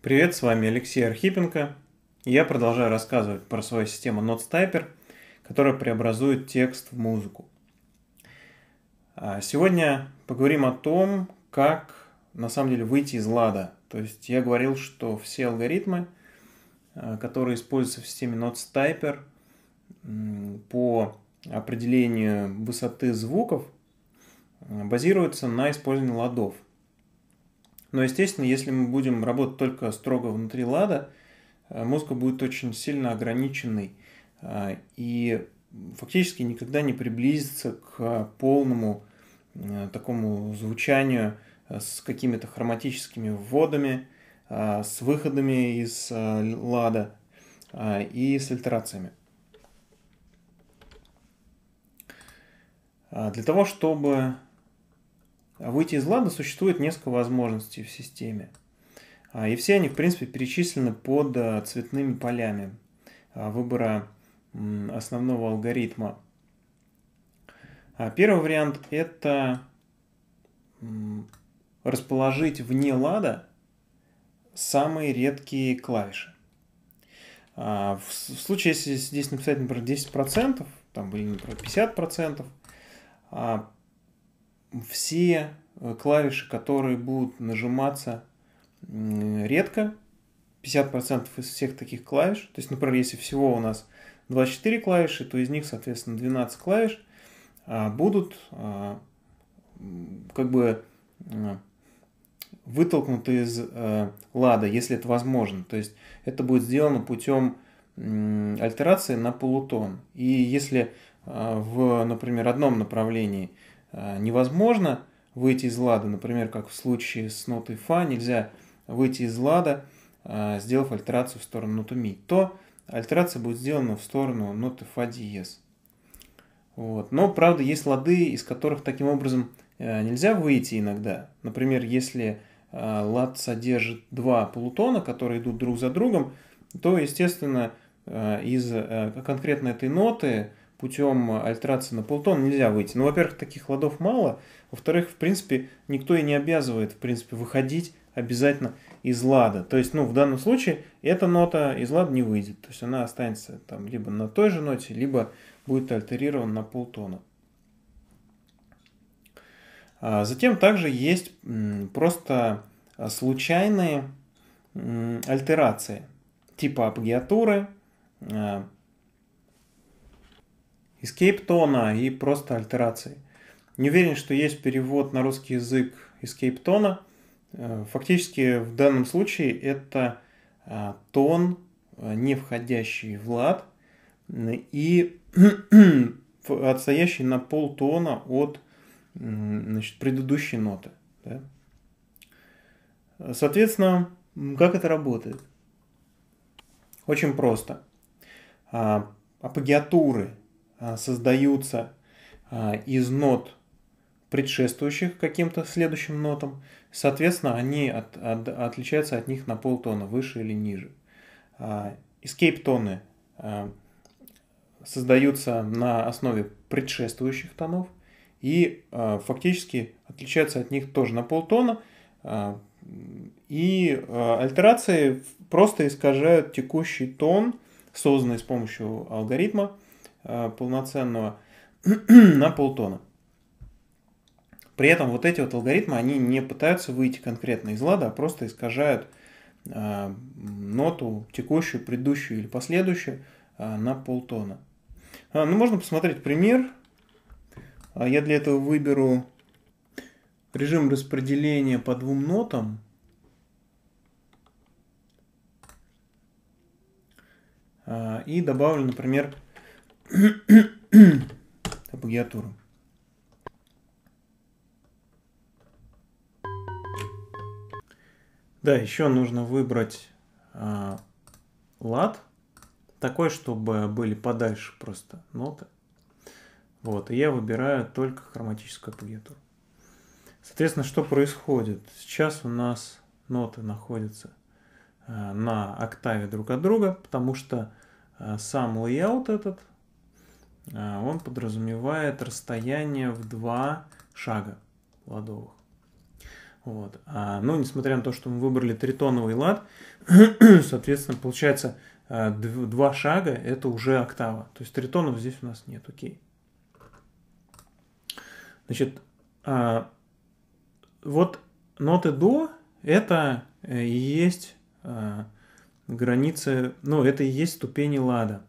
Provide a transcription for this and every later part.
Привет, с вами Алексей Архипенко. Я продолжаю рассказывать про свою систему Notes которая преобразует текст в музыку. А, сегодня поговорим о том, как на самом деле выйти из лада. То есть я говорил, что все алгоритмы, а, которые используются в системе Notes по определению высоты звуков, базируются на использовании ладов – но, естественно, если мы будем работать только строго внутри лада, э, мозг будет очень сильно ограниченный э, и фактически никогда не приблизится к полному э, такому звучанию с какими-то хроматическими вводами, с выходами из лада и с альтерациями. Для того, чтобы выйти из лада существует несколько возможностей в системе. А, и все они, в принципе, перечислены под а, цветными полями а, выбора основного алгоритма. Первый вариант – это расположить вне лада самые редкие клавиши. В случае, если здесь написать, например, 10%, там, были например, 50%, все э, клавиши, которые будут нажиматься редко, 50% из всех таких клавиш, то есть, например, если всего у нас 24 клавиши, то из них, соответственно, 12 клавиш а, будут а, как бы э, вытолкнуты из э, лада, если это возможно. То есть это будет сделано путем альтерации на полутон. И если а, в, например, одном направлении – Э, невозможно выйти из лада, например, как в случае с нотой фа, нельзя выйти из лада, э, сделав альтерацию в сторону ноту ми, то альтерация будет сделана в сторону ноты фа диез. Вот. Но, правда, есть лады, из которых таким образом э, нельзя выйти иногда. Например, если лад содержит два полутона, которые идут друг за другом, то, естественно, из конкретно этой ноты путем э, альтерации на полтон нельзя выйти. Ну, во-первых, таких ладов мало. Во-вторых, в принципе, никто и не обязывает, в принципе, выходить обязательно из лада. То есть, ну, в данном случае эта нота из лада не выйдет. То есть, она останется там либо на той же ноте, либо будет альтерирована на полтона. А, затем также есть просто а, случайные альтерации, типа апогиатуры, а, escape тона и просто альтерации. Не уверен, что есть перевод на русский язык escape тона. Э, фактически в данном случае это э, тон, э, не входящий в лад и отстоящий на полтона от значит, предыдущей ноты. Да? Соответственно, как это работает? Очень просто. А, Апогиатуры а, создаются а, из нот, предшествующих каким-то следующим нотам. Соответственно, они от, от, отличаются от них на полтона, выше или ниже. Эскейп-тоны а, создаются на основе предшествующих тонов и фактически отличаются от них тоже на полтона. И альтерации просто искажают текущий тон, созданный с помощью алгоритма – Э, полноценного на полтона. При этом вот эти вот алгоритмы, они не пытаются выйти конкретно из лада, а просто искажают э, ноту текущую, предыдущую или последующую э, на полтона. А, ну, можно посмотреть пример. А, я для этого выберу режим распределения по двум нотам. А, и добавлю, например, Апогиатуру. Да, еще нужно выбрать э, лад такой, чтобы были подальше просто ноты. Вот, и я выбираю только хроматическую апогиатуру. Соответственно, что происходит? Сейчас у нас ноты находятся э, на октаве друг от друга, потому что э, сам лейаут этот а, он подразумевает расстояние в два шага ладовых. Вот. А, ну, несмотря на то, что мы выбрали тритоновый лад, соответственно, получается а, два шага – это уже октава. То есть тритонов здесь у нас нет, окей. Значит, а, вот ноты до – это и есть а, границы, ну, это и есть ступени лада.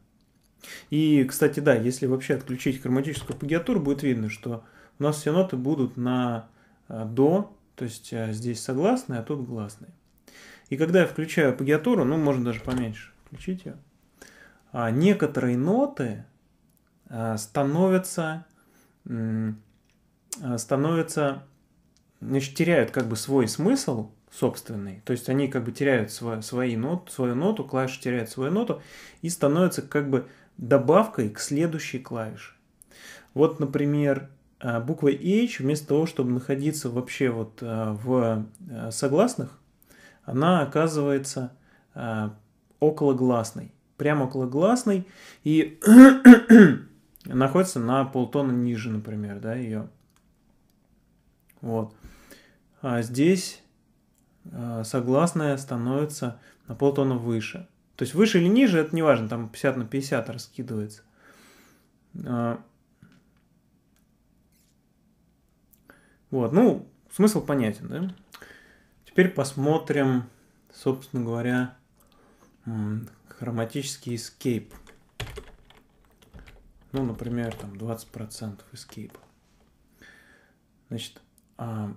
И, кстати, да, если вообще отключить хроматическую пагиатуру, будет видно, что у нас все ноты будут на э, до, то есть э, здесь согласные, а тут гласные. И когда я включаю пагиатуру, ну, можно даже поменьше включить ее, а некоторые ноты э, становятся, становятся, значит, теряют как бы свой смысл собственный, то есть они как бы теряют свою, свои ноту, свою ноту, клавиши теряют свою ноту и становятся как бы добавкой к следующей клавише. Вот, например, э, буква H вместо того, чтобы находиться вообще вот э, в э, согласных, она оказывается окологласной. Прямо окологласной и находится на полтона ниже, например, да, ее. Вот. А здесь согласная становится на полтона выше. То есть выше или ниже, это не важно, там 50 на 50 раскидывается. А, вот, ну, смысл понятен, да? Теперь посмотрим, собственно говоря, хроматический escape. Ну, например, там 20% escape. Значит, а,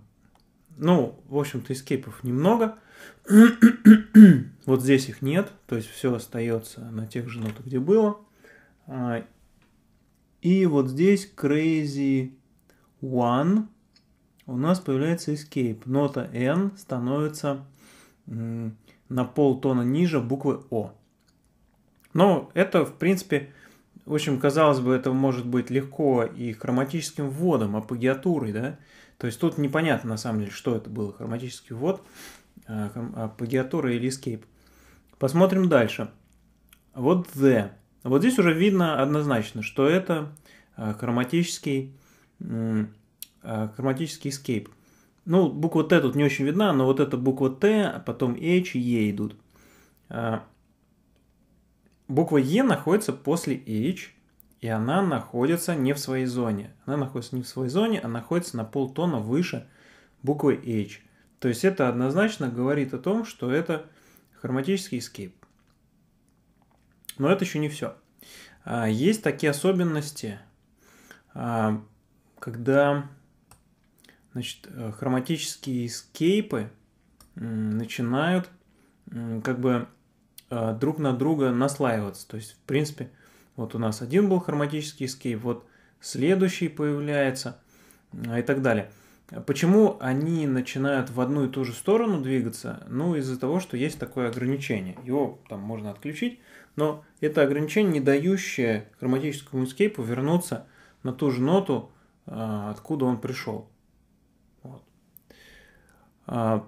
ну, в общем-то, эскейпов немного. вот здесь их нет, то есть все остается на тех же нотах, где было. А, и вот здесь Crazy One у нас появляется эскейп. Нота N становится на полтона ниже буквы О. Но это, в принципе, в общем, казалось бы, это может быть легко и хроматическим вводом, апогиатурой, да, то есть тут непонятно на самом деле, что это было, хроматический ввод, а, а, плагиатура или escape. Посмотрим дальше. Вот the. Вот здесь уже видно однозначно, что это а, хроматический, хроматический escape. Ну, буква Т тут не очень видна, но вот эта буква Т, а потом H e, и E идут. Буква Е e находится после H, и она находится не в своей зоне. Она находится не в своей зоне, а находится на полтона выше буквы H. То есть это однозначно говорит о том, что это хроматический escape. Но это еще не все. А, есть такие особенности, а, когда значит, э, хроматические эскейпы начинают как бы э, друг на друга наслаиваться. То есть, в принципе, вот у нас один был хроматический эскейп, вот следующий появляется а, и так далее. Почему они начинают в одну и ту же сторону двигаться? Ну, из-за того, что есть такое ограничение. Его там можно отключить, но это ограничение, не дающее хроматическому эскейпу вернуться на ту же ноту, а, откуда он пришел. Вот. А,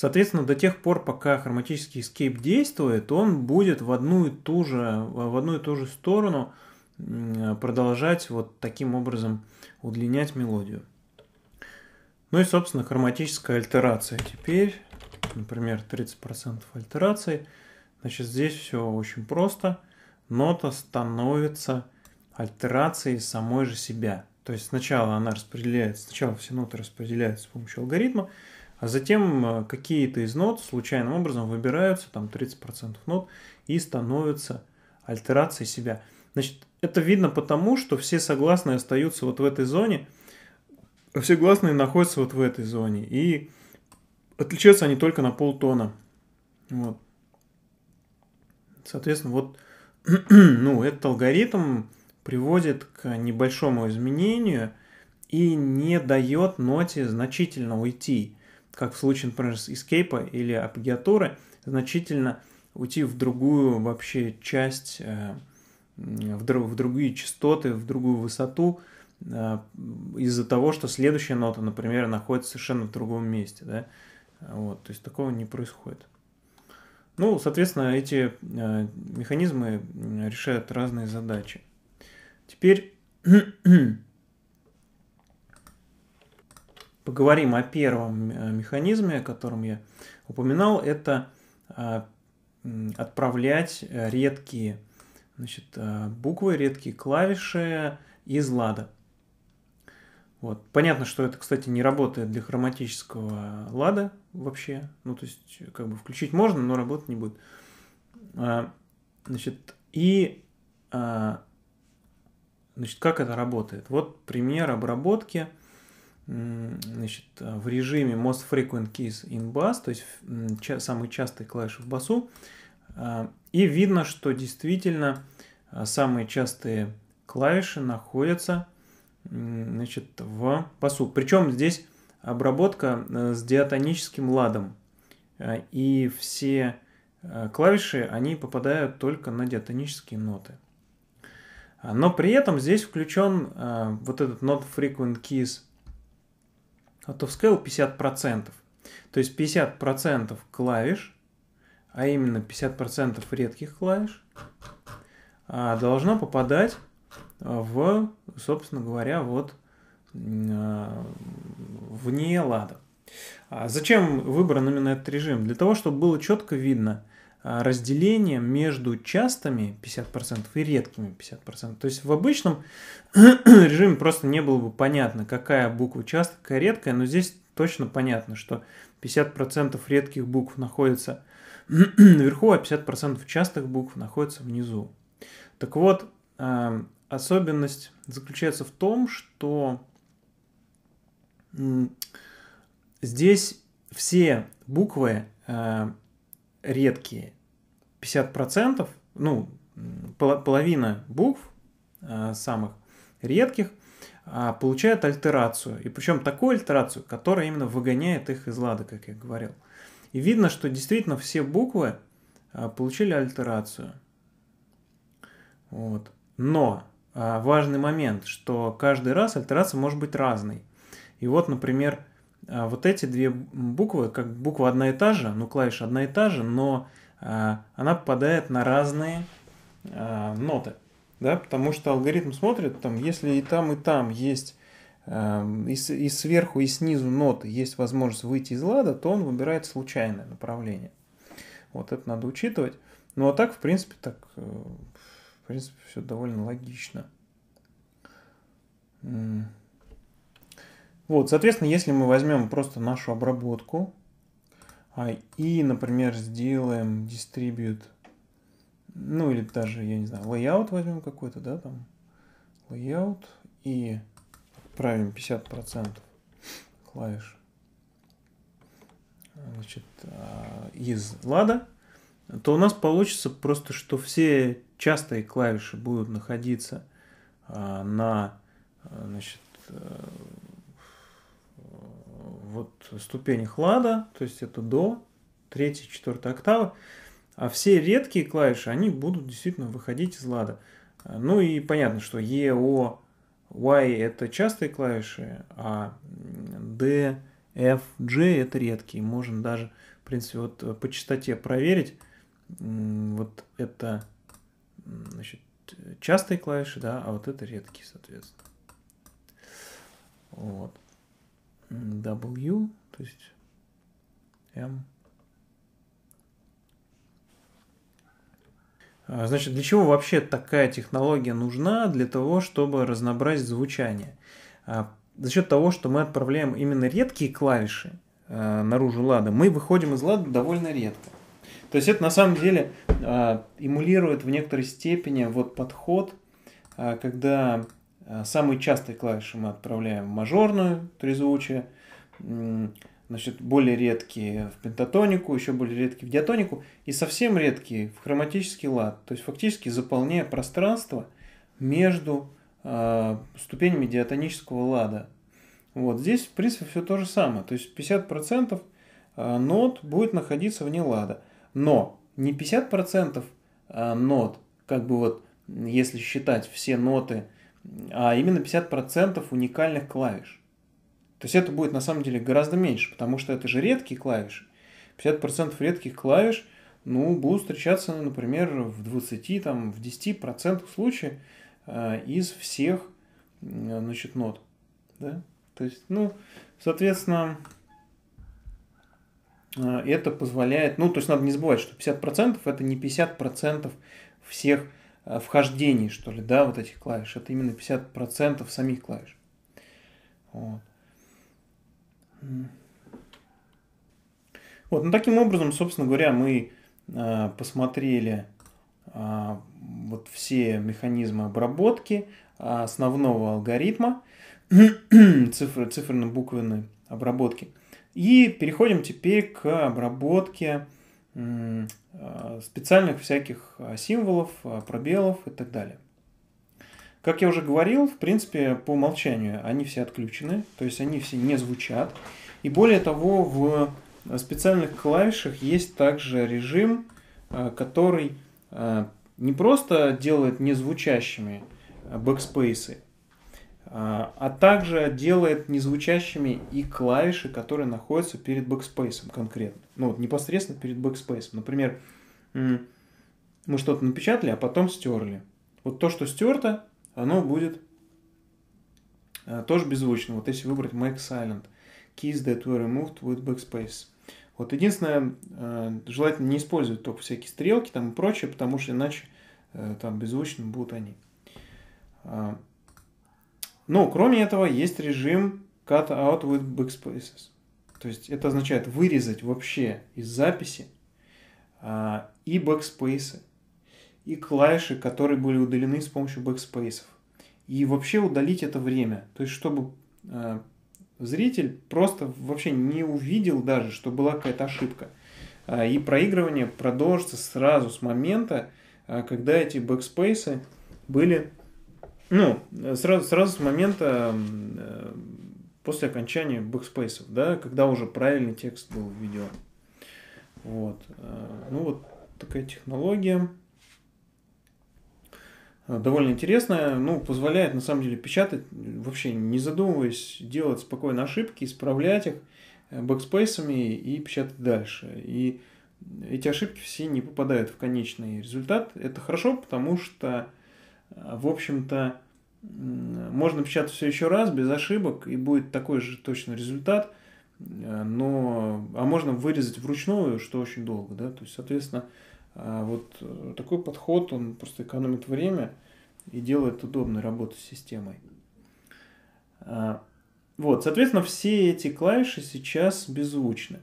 Соответственно, до тех пор, пока хроматический escape действует, он будет в одну и ту же, в одну и ту же сторону продолжать вот таким образом удлинять мелодию. Ну и, собственно, хроматическая альтерация. Теперь, например, 30% альтерации. Значит, здесь все очень просто. Нота становится альтерацией самой же себя. То есть сначала она распределяется, сначала все ноты распределяются с помощью алгоритма, а затем э, какие-то из нот случайным образом выбираются, там 30% нот, и становятся альтерацией себя. Значит, это видно потому, что все согласные остаются вот в этой зоне, все гласные находятся вот в этой зоне. И отличаются они только на полтона. Вот. Соответственно, вот ну, этот алгоритм приводит к небольшому изменению и не дает ноте значительно уйти как в случае, например, с Escape или апогиатуры, значительно уйти в другую вообще часть, э, в, друг, в другие частоты, в другую высоту, э, из-за того, что следующая нота, например, находится совершенно в другом месте. Да? Вот, то есть такого не происходит. Ну, соответственно, эти э, механизмы решают разные задачи. Теперь поговорим о первом э, механизме, о котором я упоминал. Это а, отправлять э, редкие значит, э, буквы, редкие клавиши из лада. Вот. Понятно, что это, кстати, не работает для хроматического лада вообще. Ну, то есть, как бы включить можно, но работать не будет. А, значит, и а, значит, как это работает? Вот пример обработки значит, э, в режиме Most Frequent Keys in Bass, то есть самые частые клавиши в басу, э, и видно, что действительно э, самые частые клавиши находятся значит, в басу. Причем здесь обработка с диатоническим ладом, и все клавиши, они попадают только на диатонические ноты. Но при этом здесь включен вот этот Not Frequent Keys – out of scale 50%. То есть 50% клавиш, а именно 50% редких клавиш, а должно попадать в, собственно говоря, вот а, вне лада. А зачем выбран именно этот режим? Для того, чтобы было четко видно – а, разделением между частыми 50% и редкими 50%. То есть в обычном режиме просто не было бы понятно, какая буква частая, какая редкая, но здесь точно понятно, что 50% редких букв находится наверху, а 50% частых букв находится внизу. Так вот, а, особенность заключается в том, что здесь все буквы а, редкие 50%, ну, половина букв а, самых редких а, получают альтерацию. И причем такую альтерацию, которая именно выгоняет их из лада, как я говорил. И видно, что действительно все буквы а, получили альтерацию. Вот. Но важный момент, что каждый раз альтерация может быть разной. И вот, например, а вот эти две буквы, как буква одна и та же, ну клавиша одна и та же, но а, она попадает на разные а, ноты, да, потому что алгоритм смотрит, там, если и там, и там есть и, и сверху, и снизу ноты есть возможность выйти из лада, то он выбирает случайное направление. Вот это надо учитывать. Ну а так, в принципе, так, э, в принципе, все довольно логично. Вот, соответственно, если мы возьмем просто нашу обработку а, и, например, сделаем distribute, ну или даже, я не знаю, layout возьмем какой-то, да, там, layout и отправим 50% клавиш значит, а, из лада, то у нас получится просто, что все частые клавиши будут находиться а, на значит, э, вот ступени хлада, то есть это до, третьей-четвертой октавы, а все редкие клавиши, они будут действительно выходить из лада. Ну и понятно, что Е, О, Y это частые клавиши, а D, F, G это редкие. Можно даже, в принципе, вот по частоте проверить. Вот это значит, частые клавиши, да, а вот это редкие, соответственно. Вот. W, то есть M. А, значит, для чего вообще такая технология нужна? Для того, чтобы разнообразить звучание. А, за счет того, что мы отправляем именно редкие клавиши а, наружу лада, мы выходим из лада довольно редко. То есть это на самом деле эмулирует в некоторой степени вот подход, когда Э, самые частые клавиши мы отправляем в мажорную трезвучие, значит, более редкие в пентатонику, еще более редкие в диатонику и совсем редкие в хроматический лад, то есть фактически заполняя пространство между э, ступенями диатонического лада. Вот здесь, в принципе, все то же самое, то есть 50% э, нот будет находиться вне лада. Но не 50% э, нот, как бы вот если считать все ноты, а именно 50% уникальных клавиш. То есть это будет на самом деле гораздо меньше, потому что это же редкие клавиши. 50% редких клавиш ну, будут встречаться, ну, например, в 20, там, в 10% случаев э, из всех э, значит, нот. Да? То есть, ну, соответственно, э, это позволяет, ну, то есть надо не забывать, что 50% это не 50% всех Э, вхождений, что ли, да, вот этих клавиш. Это именно 50% самих клавиш. Вот. Вот, ну таким образом, собственно говоря, мы э, посмотрели э, вот все механизмы обработки э, основного алгоритма цифр, циферно-буквенной обработки. И переходим теперь к обработке а, специальных всяких а, символов, а, пробелов и так далее. Как я уже говорил, в принципе, по умолчанию они все отключены, то есть они все не звучат. И более того, в специальных клавишах есть также режим, который не просто делает незвучащими бэкспейсы, а, а также делает незвучащими и клавиши, которые находятся перед бэкспейсом конкретно. Ну вот непосредственно перед бэкспейсом. Например, мы что-то напечатали, а потом стерли. Вот то, что стерто, оно будет а, тоже беззвучно. Вот если выбрать Make Silent, Keys that were removed with backspace. Вот единственное, а, желательно не использовать только всякие стрелки там и прочее, потому что иначе э, там беззвучно будут они. Но ну, кроме этого есть режим cut out with backspaces. То есть это означает вырезать вообще из записи а, и бэкспейсы, и клавиши, которые были удалены с помощью бэкспейсов. И вообще удалить это время. То есть чтобы а, зритель просто вообще не увидел даже, что была какая-то ошибка. А, и проигрывание продолжится сразу с момента, а, когда эти бэкспейсы были ну, сразу, сразу с момента э, после окончания бэкспейсов, да, когда уже правильный текст был введен. Вот. Э, ну, вот такая технология. Э, довольно интересная, ну, позволяет на самом деле печатать, вообще не задумываясь, делать спокойно ошибки, исправлять их бэкспейсами и печатать дальше. И эти ошибки все не попадают в конечный результат. Это хорошо, потому что в общем-то, можно печатать все еще раз, без ошибок, и будет такой же точно результат, э, но, а можно вырезать вручную, что очень долго, да, то есть, соответственно, э, вот э, такой подход, он просто экономит время и делает удобной работу с системой. Вот, соответственно, все эти клавиши сейчас беззвучны.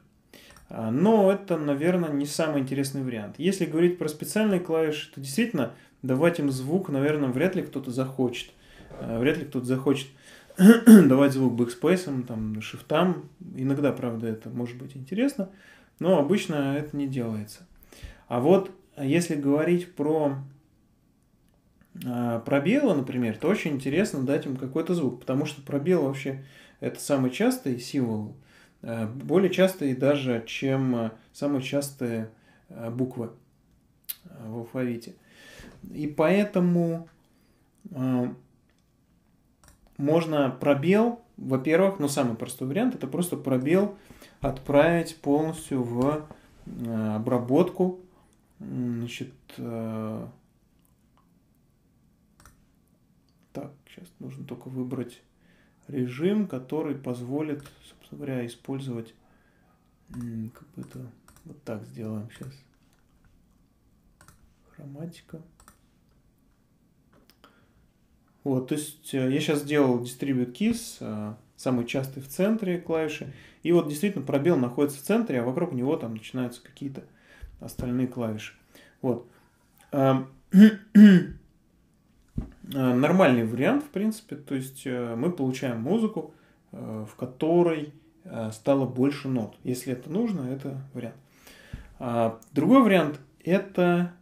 Но это, наверное, не самый интересный вариант. Если говорить про специальные клавиши, то действительно давать им звук, наверное, вряд ли кто-то захочет. Э, вряд ли кто-то захочет давать звук бэкспейсом, там, шифтам. Иногда, правда, это может быть интересно, но обычно это не делается. А вот а если говорить про а, пробелы, например, то очень интересно дать им какой-то звук, потому что пробел вообще это самый частый символ, э, более частый даже, чем э, самые частые буквы в алфавите – и поэтому э, можно пробел, во-первых, ну самый простой вариант, это просто пробел отправить полностью в э, обработку, значит, э, так, сейчас нужно только выбрать режим, который позволит, собственно говоря, использовать как бы это вот так сделаем сейчас. Хроматика. Вот, то есть э, я сейчас сделал Distribute Keys, э, самый частый в центре клавиши, и вот действительно пробел находится в центре, а вокруг него там начинаются какие-то остальные клавиши. Вот. Эм, э, нормальный вариант, в принципе, то есть мы получаем музыку, в которой стало больше нот. Если это нужно, это вариант. А, другой вариант – это,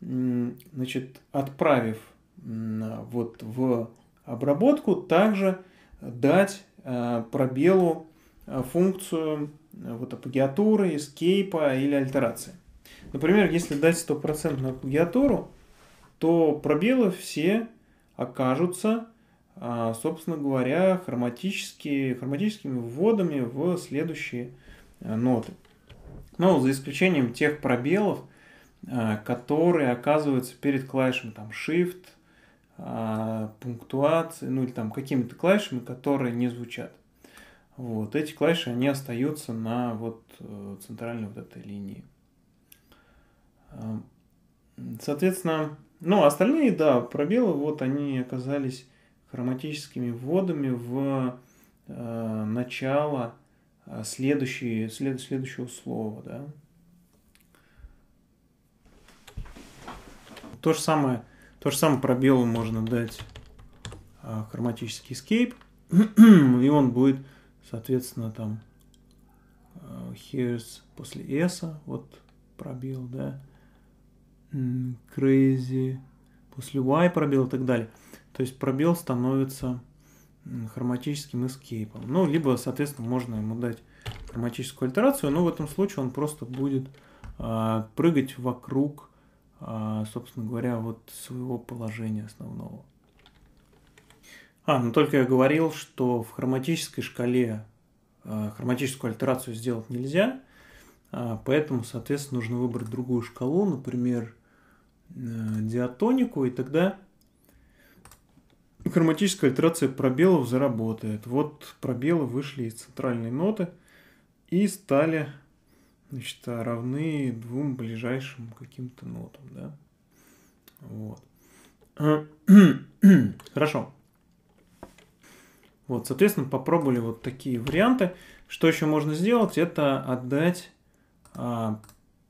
значит, отправив вот в обработку, также дать э, пробелу э, функцию э, вот апогиатуры, эскейпа или альтерации. Например, если дать стопроцентную апогиатуру, то пробелы все окажутся, собственно говоря, хроматические, хроматическими вводами в следующие ноты. Но ну, за исключением тех пробелов, которые оказываются перед клавишами там Shift, а, пунктуации, ну или там какими-то клавишами, которые не звучат. Вот эти клавиши, они остаются на вот э, центральной вот этой линии. Эм, соответственно, ну остальные, да, пробелы, вот они оказались хроматическими вводами в э, начало э, следующие, след, следующего слова, да. То же самое то же самое пробелу можно дать а, хроматический escape. и он будет, соответственно, там а, here's после s, а, вот пробел, да, crazy, после y пробел и так далее. То есть пробел становится хроматическим эскейпом. Ну, либо, соответственно, можно ему дать хроматическую альтерацию, но в этом случае он просто будет э, прыгать вокруг а, собственно говоря, вот своего положения основного. А, ну только я говорил, что в хроматической шкале а, хроматическую альтерацию сделать нельзя, а, поэтому, соответственно, нужно выбрать другую шкалу, например, э, диатонику, и тогда хроматическая альтерация пробелов заработает. Вот пробелы вышли из центральной ноты и стали значит, равны двум ближайшим каким-то нотам, да? Вот. Хорошо. Вот, соответственно, попробовали вот такие варианты. Что еще можно сделать? Это отдать а,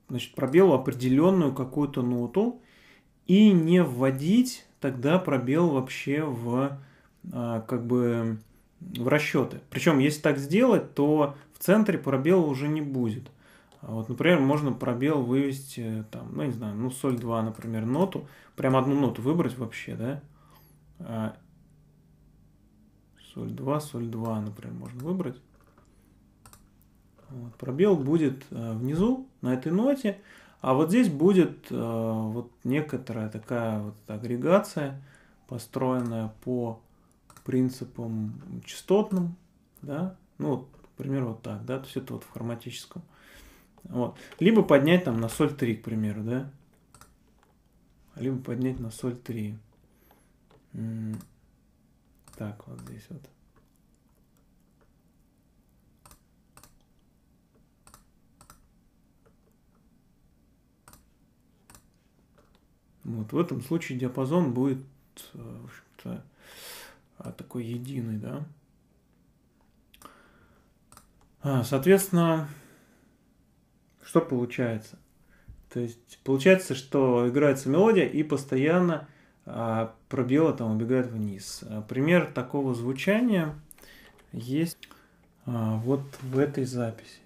значит, пробелу определенную какую-то ноту и не вводить тогда пробел вообще в а, как бы в расчеты. Причем, если так сделать, то в центре пробела уже не будет. А вот, например, можно пробел вывести, э, там, ну, не знаю, ну, соль 2, например, ноту, прям одну ноту выбрать вообще, да, а соль 2, соль 2, например, можно выбрать. Вот, пробел будет э, внизу на этой ноте, а вот здесь будет э, вот некоторая такая вот агрегация, построенная по принципам частотным, да, ну, вот, например, вот так, да, то есть это вот в хроматическом. Э, вот. Либо поднять там на соль 3, к примеру, да? Либо поднять на соль 3. Так, вот здесь вот. Вот, в этом случае диапазон будет, э, в общем-то, а, такой единый, да. А, соответственно, что получается? То есть получается, что играется мелодия и постоянно а, пробелы там убегают вниз. Пример такого звучания есть а, вот в этой записи.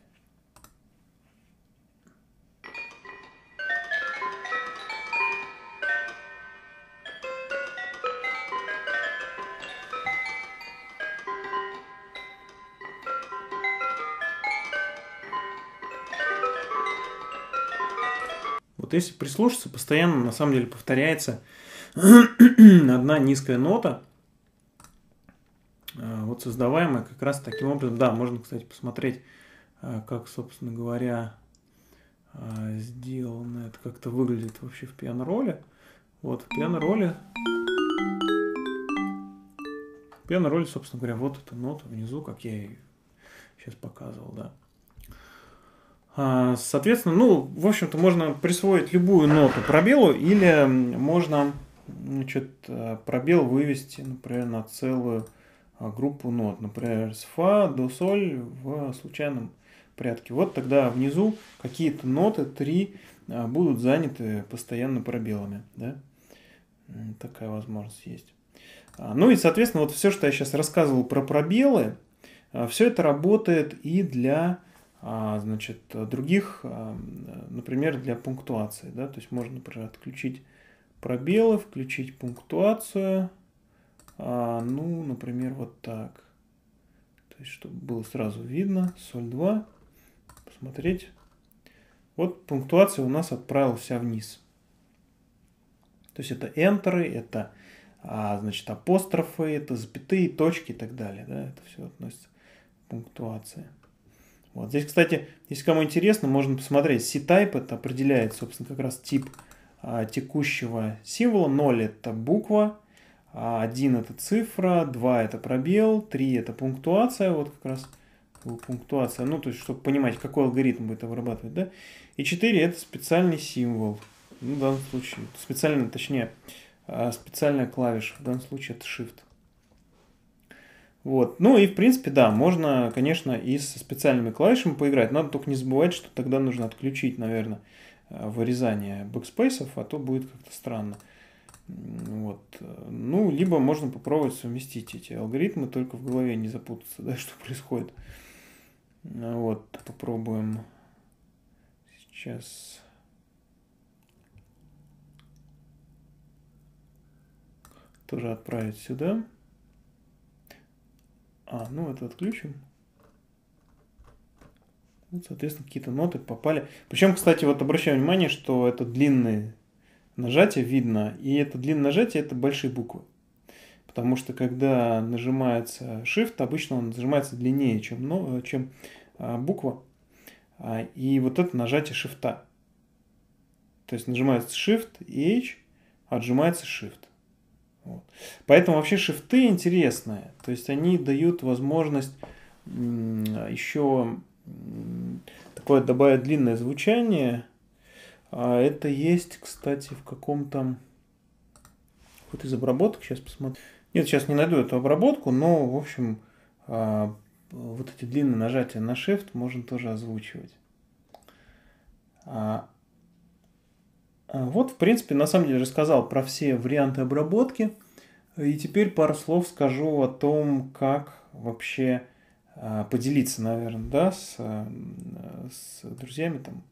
Вот если прислушаться, постоянно на самом деле повторяется одна низкая нота, э, вот создаваемая как раз таким образом. Да, можно, кстати, посмотреть, э, как, собственно говоря, э, сделано это, как-то выглядит вообще в пиано-роле. Вот в пиано-роле пиано-роле, собственно говоря, вот эта нота внизу, как я ее сейчас показывал, да. А, соответственно, ну, в общем-то, можно присвоить любую ноту пробелу или можно значит, э, пробел вывести, например, на целую а, группу нот. Например, с фа до соль в случайном порядке. Вот тогда внизу какие-то ноты, три, а, будут заняты постоянно пробелами. Да? Такая возможность есть. Ну и, соответственно, вот все, что я сейчас рассказывал про пробелы, все это работает и для а, значит, других, а, например, для пунктуации. Да? То есть можно, например, отключить пробелы, включить пунктуацию. А, ну, например, вот так. То есть, чтобы было сразу видно. Соль 2. Посмотреть. Вот пунктуация у нас отправилась вниз. То есть это энтеры, это значит, апострофы, это запятые, точки и так далее. Да? Это все относится к пунктуации. Вот здесь, кстати, если кому интересно, можно посмотреть. C-type это определяет, собственно, как раз тип а, текущего символа. 0 это буква, 1 а, это цифра, 2 это пробел, 3 это пунктуация. Вот как раз пунктуация, ну, то есть, чтобы понимать, какой алгоритм будет вырабатывать, да. И 4 это специальный символ. Ну, в данном случае, специально, точнее, а, специальная клавиша, в данном случае это Shift. Вот. Ну и, в принципе, да, можно, конечно, и со специальными клавишами поиграть. Надо только не забывать, что тогда нужно отключить, наверное, э, вырезание бэкспейсов, а то будет как-то странно. Вот. Ну, либо можно попробовать совместить эти алгоритмы, только в голове не запутаться, да, что происходит. Э, вот, попробуем сейчас... Тоже отправить сюда. А, ну это отключим. Вот, ну, соответственно, какие-то ноты попали. Причем, кстати, вот обращаю внимание, что это длинные нажатия видно. И это длинное нажатие, это большие буквы. Потому что когда нажимается Shift, обычно он нажимается длиннее, чем, ну, чем а, буква. А, и вот это нажатие Shift. То есть нажимается Shift и H, отжимается Shift. Вот. Поэтому вообще шифты интересные. То есть они дают возможность еще такое добавить длинное звучание. А это есть, кстати, в каком-то вот из обработок. Сейчас посмотрю. Нет, сейчас не найду эту обработку, но, в общем, а, вот эти длинные нажатия на Shift можно тоже озвучивать. А а, вот, в принципе, на самом деле рассказал про все варианты обработки. И теперь пару слов скажу о том, как вообще а, поделиться, наверное, да, с, а, с друзьями там,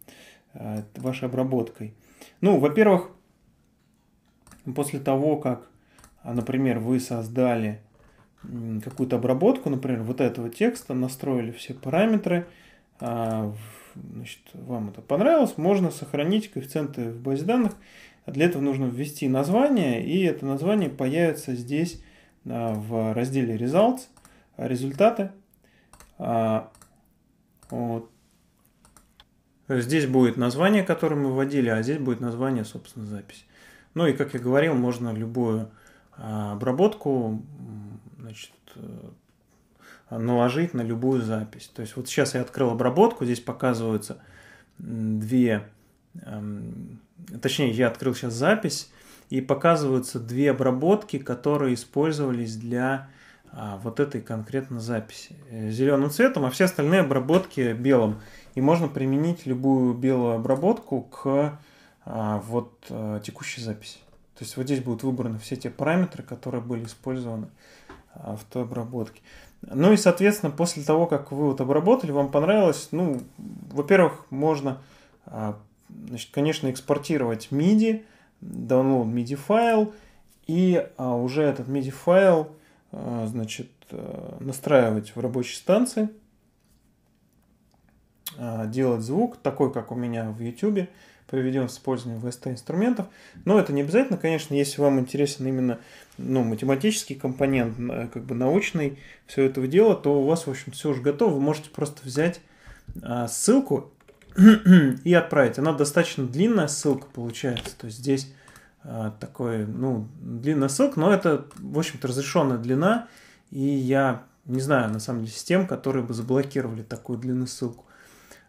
вашей обработкой. Ну, во-первых, после того, как, например, вы создали какую-то обработку, например, вот этого текста, настроили все параметры, значит, вам это понравилось, можно сохранить коэффициенты в базе данных. Для этого нужно ввести название, и это название появится здесь а, в разделе Results, результаты. А, вот. Здесь будет название, которое мы вводили, а здесь будет название, собственно, запись Ну и, как я говорил, можно любую а, обработку значит, э, наложить на любую запись. То есть вот сейчас я открыл обработку, здесь показываются две, эм, точнее я открыл сейчас запись, и показываются две обработки, которые использовались для а, вот этой конкретно записи э, зеленым цветом, а все остальные обработки белым. И можно применить любую белую обработку к а, вот э, текущей записи. То есть вот здесь будут выбраны все те параметры, которые были использованы а, в той обработке. Ну и, соответственно, после того, как вы вот обработали, вам понравилось, ну, во-первых, можно, а, значит, конечно, экспортировать MIDI, download MIDI файл, и а, уже этот MIDI файл, а, значит, э, настраивать в рабочей станции, делать звук, такой, как у меня в YouTube, приведен с использованием VST инструментов. Но это не обязательно, конечно, если вам интересен именно ну, математический компонент, э, как бы научный все этого дела, то у вас, в общем, все уже готово. Вы можете просто взять а, ссылку и отправить. Она достаточно длинная ссылка получается. То есть здесь а, такой, ну, длинная ссылка, но это, в общем-то, разрешенная длина. И я не знаю, на самом деле, систем, которые бы заблокировали такую длинную ссылку.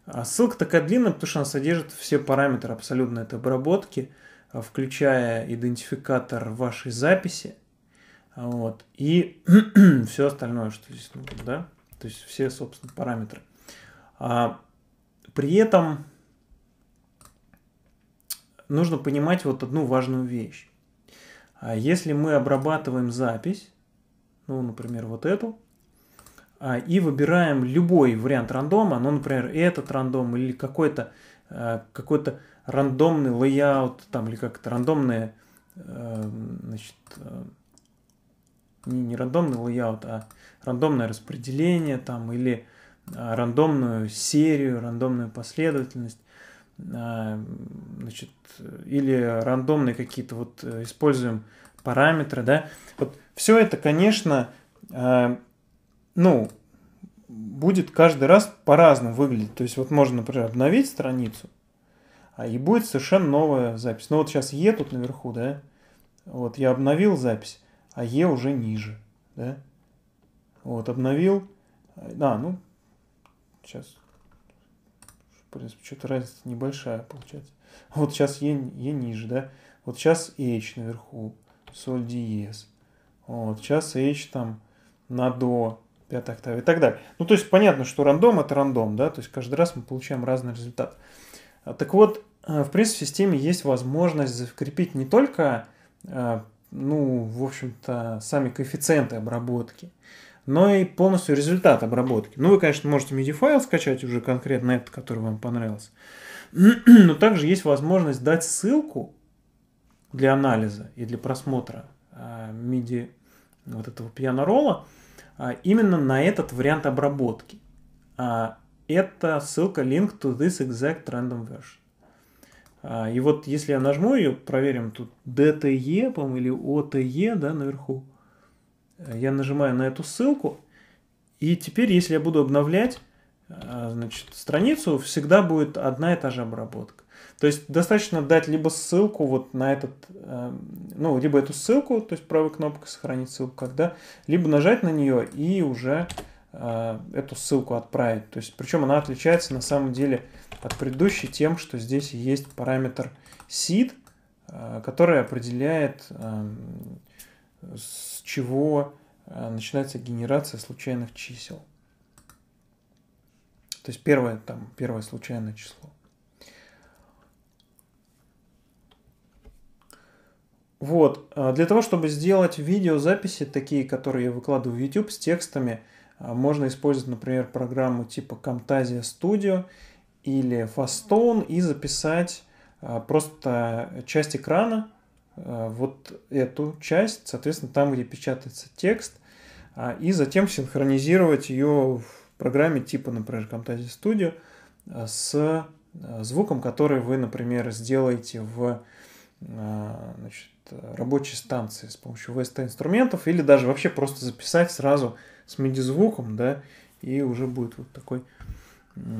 А ссылка такая длинная, потому что она содержит все параметры абсолютно этой обработки а, включая идентификатор вашей записи, вот. И все остальное, что здесь нужно, да? То есть все, собственно, параметры. А, при этом нужно понимать вот одну важную вещь. А если мы обрабатываем запись, ну, например, вот эту, а, и выбираем любой вариант рандома, ну, например, этот рандом или какой-то а, какой-то рандомный лейаут, там, или как-то рандомные, э, значит, э, не, не рандомный лейаут, а рандомное распределение там или а, рандомную серию, рандомную последовательность, а, значит, или рандомные какие-то вот э, используем параметры, да. Вот все это, конечно, а, ну, будет каждый раз по-разному выглядеть. То есть вот можно, например, обновить страницу, а и будет совершенно новая запись. Ну вот сейчас Е тут наверху, да, вот я обновил запись, а Е уже ниже. Да? Вот, обновил. Да, ну, сейчас. В принципе, что-то разница небольшая получается. Вот сейчас Е, е ниже, да? Вот сейчас H наверху, соль диез. Вот, сейчас H там на до, пятая октава и так далее. Ну, то есть понятно, что рандом это рандом, да, то есть каждый раз мы получаем разный результат. А, так вот, э, в принципе, в системе есть возможность закрепить не только а, ну, в общем-то, сами коэффициенты обработки, но и полностью результат обработки. Ну, вы, конечно, можете MIDI-файл скачать уже конкретно этот, который вам понравился. Но также есть возможность дать ссылку для анализа и для просмотра MIDI а, вот этого пианорола а, именно на этот вариант обработки. А, это ссылка link to this exact random version. А, и вот если я нажму ее, проверим тут DTE, по-моему, или OTE, да, наверху. Э, я нажимаю на эту ссылку. И теперь, если я буду обновлять э, значит, страницу, всегда будет одна и та же обработка. То есть достаточно дать либо ссылку вот на этот, э, ну, либо эту ссылку, то есть правой кнопкой сохранить ссылку, когда, либо нажать на нее и уже Э, эту ссылку отправить. То есть, причем она отличается на самом деле от предыдущей тем, что здесь есть параметр seed, э, который определяет, эм, с чего э, начинается генерация случайных чисел. То есть первое, там, первое случайное число. Вот, для того, чтобы сделать видеозаписи, такие, которые я выкладываю в YouTube с текстами, а, можно использовать, например, программу типа Camtasia Studio или Fastone и записать а, просто часть экрана, а, вот эту часть, соответственно, там, где печатается текст, и затем синхронизировать ее в программе типа, например, Camtasia Studio с звуком, который вы, например, сделаете в значит, рабочей станции с помощью VST инструментов или даже вообще просто записать сразу с MIDI-звуком, да, и уже будет вот такой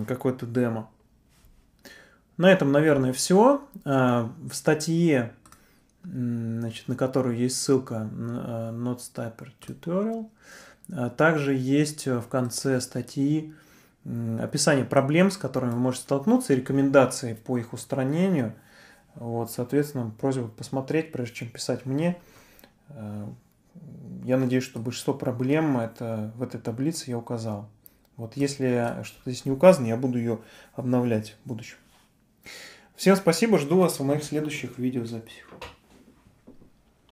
какой-то демо. На этом, наверное, все. А, в статье, значит, на которую есть ссылка а, NotStyper Tutorial, а, также есть в конце статьи описание проблем, с которыми вы можете столкнуться, и рекомендации по их устранению. Вот, соответственно, просьба посмотреть, прежде чем писать мне, я надеюсь, что большинство проблем это в этой таблице я указал. Вот если что-то здесь не указано, я буду ее обновлять в будущем. Всем спасибо, жду вас в моих следующих видеозаписях.